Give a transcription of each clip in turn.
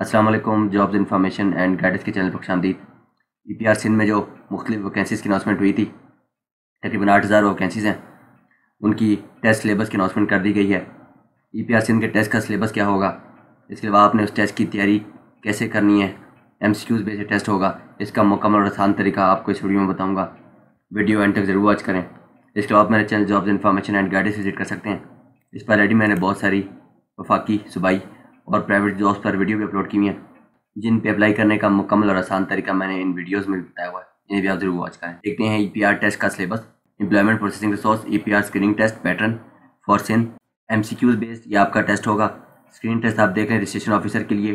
Aslam jobs information and guidance के channel पर खुशामदीद ई पी आर सिंध में जो मुख्तु वैकेंसीज़ की अनाउंसमेंट हुई थी तकरीबन आठ हज़ार वैकेंसीज़ हैं उनकी टेस्ट सिलेबस की अनाउंसमेंट कर दी गई है ई पी आर सिंध के टेस्ट का सिलेबस क्या होगा इसके अलावा आपने उस टेस्ट की तैयारी कैसे करनी है M C Qs based test होगा इसका मुकम्मल और आसान तरीका आपको इस वीडियो में बताऊँगा वीडियो एंड तक ज़रूर वॉच करें इसके अलावा मेरे channel jobs information and guidance visit कर सकते हैं इस पर रेडी मैंने बहुत सारी वफाकी सूबाई और प्राइवेट जॉब्स पर वीडियो भी अपलोड की हुई हैं जिन पे अप्लाई करने का मुकम्मल और आसान तरीका मैंने इन वीडियोस में बताया हुआ है इन्हें भी आप जरूर वॉच करें देखते हैं ई e टेस्ट का syllabus employment processing resource E screening test pattern for सिन एम बेस्ड ये आपका टेस्ट होगा स्क्रीन टेस्ट आप देख रहे हैं रजिस्ट्रेशन ऑफिसर के लिए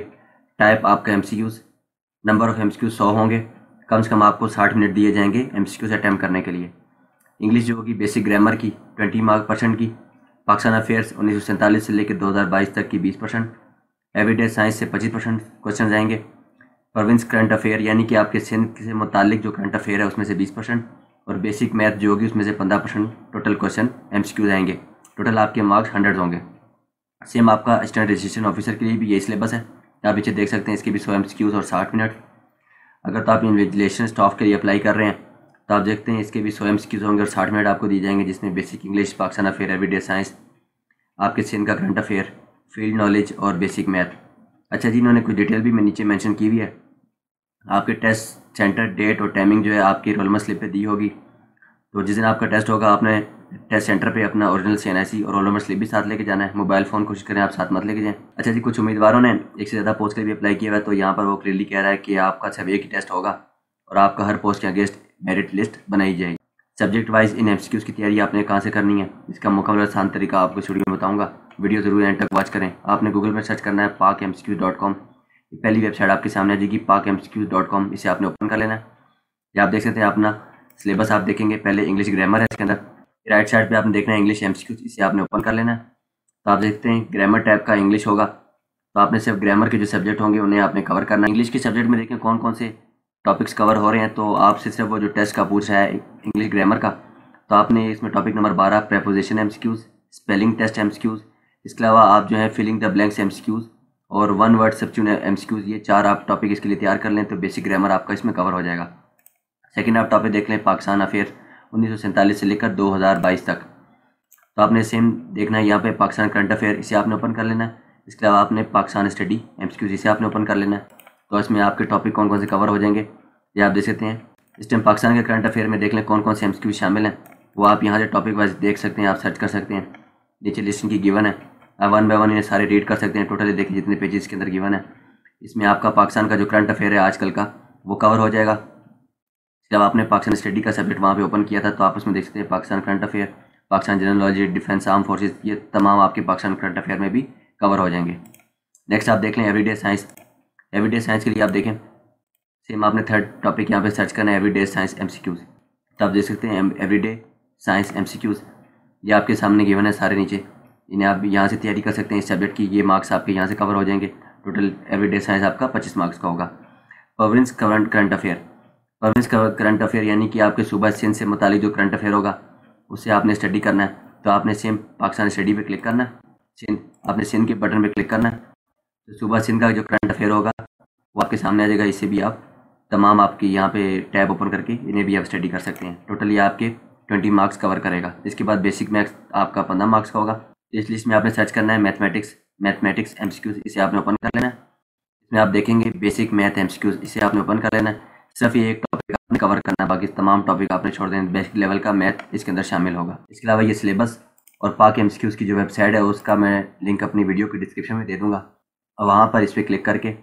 टाइप आपका एम नंबर ऑफ एम सौ होंगे कम से कम आपको साठ मिनट दिए जाएंगे एम सी अटैम्प्ट करने के लिए इंग्लिश जो होगी बेसिक ग्रामर की ट्वेंटी मार्क परसेंट की पाकिस्तान अफेयर्स उन्नीस से लेकर 2022 तक की बीस परसेंट एवरीडे साइंस से पच्चीस परसेंट क्वेश्चन आएंगे प्रोविंस करंट अफेयर यानी कि आपके सिंध से मुतालिक जो करंट अफेयर है उसमें से बीस परसेंट और बेसिक मैथ जो होगी उसमें से पंद्रह परसेंट टोटल क्वेश्चन एम आएंगे टोटल आपके मार्क्स हंड्रेड होंगे सेम आपका असिस्टेंट रजिस्ट्रेशन ऑफिसर के लिए भी यही सिलेबस है तो आप पीछे देख सकते हैं इसके भी सौ एम और साठ मिनट अगर तो आप इन्विजिलेशन स्टाफ के लिए अप्लाई कर रहे हैं तो आप देखते हैं इसके भी सौ एम होंगे और साठ मिनट आपको दिए जाएंगे जिसमें basic English Pakistan affair everyday science आपके सिंध का करंट अफेयर फील्ड नॉलेज और बेसिक मैथ अच्छा जी इन्होंने कुछ डिटेल भी मैं नीचे मेंशन की हुई है आपके टेस्ट सेंटर डेट और टाइमिंग जो है आपकी रोलमर स्लिप पे दी होगी तो जिस दिन आपका टेस्ट होगा आपने टेस्ट सेंटर पे अपना ओरिजिनल सी और रोल नंबर स्लिप भी साथ लेके जाना है मोबाइल फ़ोन कोशिश करें आप साथ मत लेके जाएं अच्छा जी कुछ उम्मीदवारों ने एक से ज़्यादा पोस्ट के लिए अप्लाई किया हुआ है तो यहाँ पर वो क्लियरली कह रहा है कि आपका सब एक ही टेस्ट होगा और आपका हर पोस्ट के अगेंस्ट मेरिट लिस्ट बनाई जाएगी सब्जेक्ट वाइज इन एमसीक्यूज की तैयारी आपने कहाँ से करनी है इसका मुकम्मल आसान तरीका आपको छोड़िए में बताऊंगा वीडियो ज़रूर एंड तक वॉच करें आपने गूगल पर सर्च करना है पाक एम पहली वेबसाइट आपके सामने आ जाएगी पाक एम इसे आपने ओपन कर लेना है या आप देख सकते हैं अपना सिलेबस आप देखेंगे पहले इंग्लिश ग्रामर है इसके अंदर राइट साइड पे आपने देखना है इंग्लिश एम इसे आपने ओपन कर लेना है तो आप देखते हैं ग्रामर टाइप का इंग्लिश होगा तो आपने सिर्फ ग्रामर के जो सब्जेक्ट होंगे उन्हें आपने कवर करना है इंग्लिश के सब्जेक्ट में देखें कौन कौन से टॉपिक्स कवर हो रहे हैं तो आपसे सिर्फ वो जो टेस्ट का पूछ रहा है इंग्लिश ग्रामर का तो आपने इसमें टॉपिक नंबर बारह preposition um spelling test um इसके अलावा आप जो है फिलिंग द ब्लैंक्स एम और वन वर्ड सब्चून एम ये चार आप टॉपिक इसके लिए तैयार कर लें तो बेसिक ग्रामर आपका इसमें कवर हो जाएगा सेकेंड आप टॉपिक देख लें पाकिस्तान अफेयर उन्नीस से लेकर दो तक तो आपने सेम देखना है यहाँ पे पाकिस्तान करंट अफेयर इसे आपने ओपन कर लेना है इसके अलावा आपने पाकिस्तान स्टडी एम इसे आपने ओपन कर लेना है तो इसमें आपके टॉपिक कौन कौन से कवर हो जाएंगे ये आप देख सकते हैं इस टाइम पाकिस्तान के करंट अफेयर में देख लें कौन कौन से एम शामिल हैं वो आप यहाँ से टॉपिक वाइज देख सकते हैं आप सर्च कर सकते हैं नीचे लिस्टिंग की गिवन है आप वन बाई वन इन्हें सारे रीड कर सकते हैं टोटली देखिए जितने पेजेस के अंदर गिवन है इसमें आपका पाकिस्तान का जो करंट अफेयर है आजकल का वो कवर हो जाएगा जब आपने पाकिस्तान स्टडी का सब्जेक्ट वहाँ पे ओपन किया था तो आप उसमें देख सकते हैं पाकिस्तान करंट अफेयर पाकिस्तान जनरलॉजी डिफेंस आर्म फोर्सेज ये तमाम आपके पाकिस्तान करंट अफेयर में भी कवर हो जाएंगे नेक्स्ट आप देख लें एवरीडे साइंस एवरीडे साइंस के लिए आप देखें सेम आपने थर्ड टॉपिक यहाँ पे सर्च करना है एवरीडे साइंस एमसीक्यूज तो आप देख सकते हैं एवरीडे साइंस एमसीक्यूज ये आपके सामने गिवन है सारे नीचे इन्हें आप यहाँ से तैयारी कर सकते हैं इस सब्जेक्ट की ये मार्क्स आपके यहाँ से कवर हो जाएंगे टोटल एवरीडे साइंस आपका पच्चीस मार्क्स का होगा province current current affair province current affair यानी कि आपके सुबह सिंध से मुतालिक जो करंट अफेयर होगा उससे आपने स्टडी करना है तो आपने सेम पाकिस्तान स्टडी पर क्लिक करना है आपने सिंध के बटन पर क्लिक करना है तो सुबह सिंध का जो करंट अफेयर होगा वो आपके सामने आ जाएगा इसे भी आप तमाम आपके यहाँ पे टैब ओपन करके इन्हें भी आप स्टडी कर सकते हैं टोटली आपके ट्वेंटी मार्क्स कवर करेगा इसके बाद बेसिक मैथ्स आपका पंद्रह मार्क्स का होगा इस लिस्ट में आपने सर्च करना है मैथमेटिक्स मैथमेटिक्स एम इसे आपने ओपन कर लेना है इसमें आप देखेंगे बेसिक मैथ एम इसे आपने ओपन कर लेना है सिर्फ ये एक टॉपिक आपने कवर करना है बाकी तमाम टॉपिक आपने छोड़ देना बेसिक लेवल का मैथ इसके अंदर शामिल होगा इसके अलावा ये सिलेबस और पाक एम की जो वेबसाइट है उसका मैं लिंक अपनी वीडियो की डिस्क्रिप्शन में दे दूँगा और वहाँ पर इस पर क्लिक करके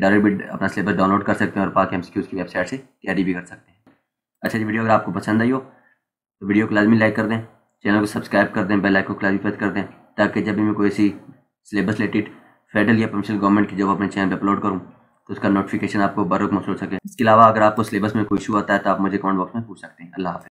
डायरेक्ट भी अपना सिलेबस डाउनलोड कर सकते हैं और बाकी एम की वेबसाइट से तैयारी भी कर सकते हैं अच्छा जी वीडियो अगर आपको पसंद आई हो तो वीडियो को लाजमी लाइक कर दें चैनल को सब्सक्राइब कर दें बेल आइकन को लाजमी प्रेस कर दें ताकि जब भी मैं कोई ऐसी सिलेबस रिलेटेड फेडरल या प्रोविंशियल गवर्नमेंट की जॉब अपने चैनल पर अपलोड करूँ तो उसका नोटिफिकेशन आपको बरुक महसूस हो सके इसके अलावा अगर आपको सिलेबस में कोई इशू आता है तो आप मुझे कमेंट बॉक्स में पूछ सकते हैं अल्लाह हाफ़